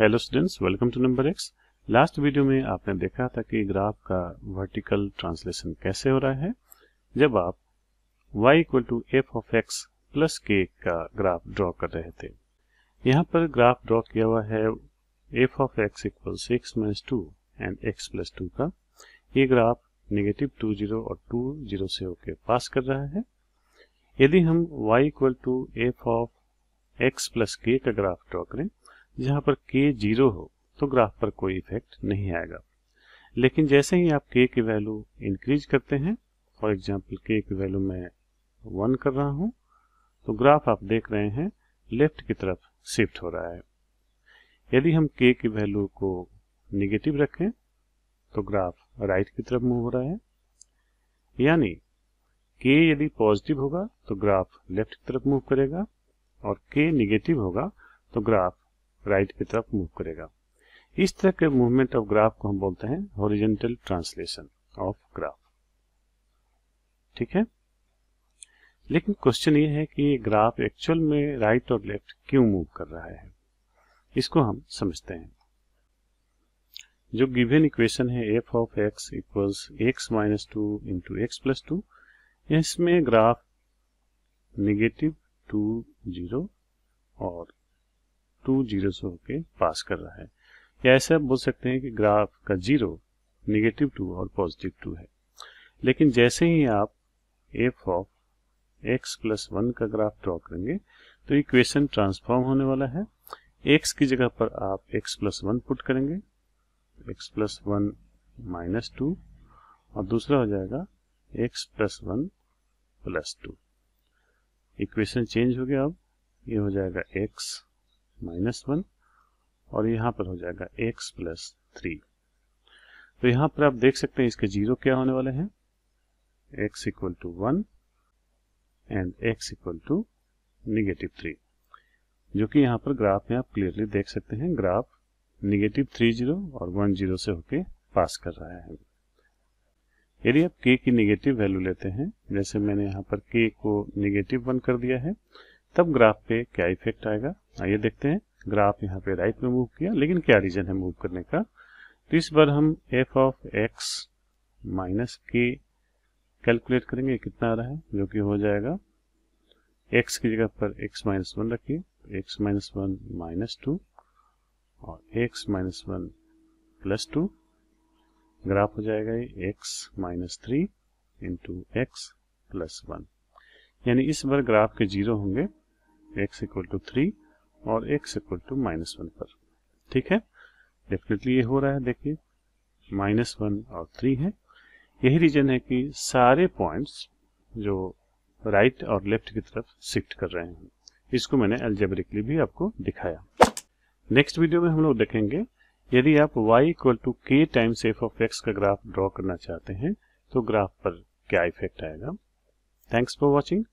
hello students welcome to number x last video में आपने देखा था कि ग्राफ का वर्टिकल ट्रांसलेशन कैसे हो रहा है जब आप y equal to f of x plus k का ग्राफ ड्रॉ कर रहे थे यहाँ पर ग्राफ ड्रॉ किया हुआ है f of x equal x minus two and x plus two का ये ग्राफ नेगेटिव टू जीरो और टू जीरो से होके पास कर रहा है यदि हम y equal to f of x plus k का ग्राफ ड्रॉ करें जहां पर k जीरो हो तो ग्राफ पर कोई इफेक्ट नहीं आएगा लेकिन जैसे ही आप k की वैल्यू इंक्रीज करते हैं फॉर एग्जाम्पल k की वैल्यू मैं वन कर रहा हूं तो ग्राफ आप देख रहे हैं लेफ्ट की तरफ शिफ्ट हो रहा है यदि हम k की वैल्यू को निगेटिव रखें तो ग्राफ राइट की तरफ मूव हो रहा है यानी k यदि पॉजिटिव होगा तो ग्राफ लेफ्ट की तरफ मूव करेगा और k निगेटिव होगा तो ग्राफ राइट की तरफ मूव करेगा इस तरह के मूवमेंट ऑफ ग्राफ को हम बोलते हैं हॉरिजेंटल ट्रांसलेशन ऑफ ग्राफ ठीक है लेकिन क्वेश्चन ये है कि ग्राफ एक्चुअल में राइट और लेफ्ट क्यों मूव कर रहा है इसको हम समझते हैं जो गिवन इक्वेशन है f of x equals x minus two into x plus two इसमें ग्राफ निगेटिव टू जीरो और टू जीरो से होके पास कर रहा है या ऐसे आप बोल सकते हैं कि ग्राफ का जीरो निगेटिव टू और पॉजिटिव टू है लेकिन जैसे ही आप f of x plus one का ग्राफ ड्रॉ करेंगे तो इक्वेशन ट्रांसफॉर्म होने वाला है एक्स की जगह पर आप एक्स प्लस वन पुट करेंगे x plus one minus two और दूसरा हो जाएगा x plus one plus two equation change हो गया अब ये हो जाएगा एक्स माइनस वन और यहाँ पर हो जाएगा एक्स प्लस थ्री तो यहाँ पर आप देख सकते हैं इसके जीरो क्या होने वाले हैं x equal to one and x equal to negative three जो कि यहाँ पर ग्राफ में आप क्लियरली देख सकते हैं ग्राफ निगेटिव थ्री जीरो और वन जीरो से होके पास कर रहा है यदि आप k की निगेटिव वैल्यू लेते हैं जैसे मैंने यहाँ पर k को निगेटिव वन कर दिया है तब ग्राफ पे क्या इफेक्ट आएगा आइए देखते हैं ग्राफ यहाँ पे राइट में मूव किया लेकिन क्या रीजन है मूव करने का तो इस बार हम f of x minus k calculate करेंगे कितना आ रहा है जो कि हो जाएगा एक्स की जगह पर एक्स माइनस वन रखिए x minus one minus two और x minus one plus two graph हो जाएगा ये minus three into x plus one यानी इस बार ग्राफ के जीरो होंगे एक्स इक्वल टू थ्री और x equal to minus one पर ठीक है डेफिनेटली ये हो रहा है देखिए माइनस वन और थ्री है यही रीजन है कि सारे पॉइंट्स जो राइट और लेफ्ट की तरफ शिफ्ट कर रहे हैं इसको मैंने एल्जेब्रिकली भी आपको दिखाया नेक्स्ट वीडियो में हम लोग देखेंगे यदि आप y equal to k times f of x का ग्राफ ड्रॉ करना चाहते हैं तो ग्राफ पर क्या इफेक्ट आएगा थैंक्स फॉर वॉचिंग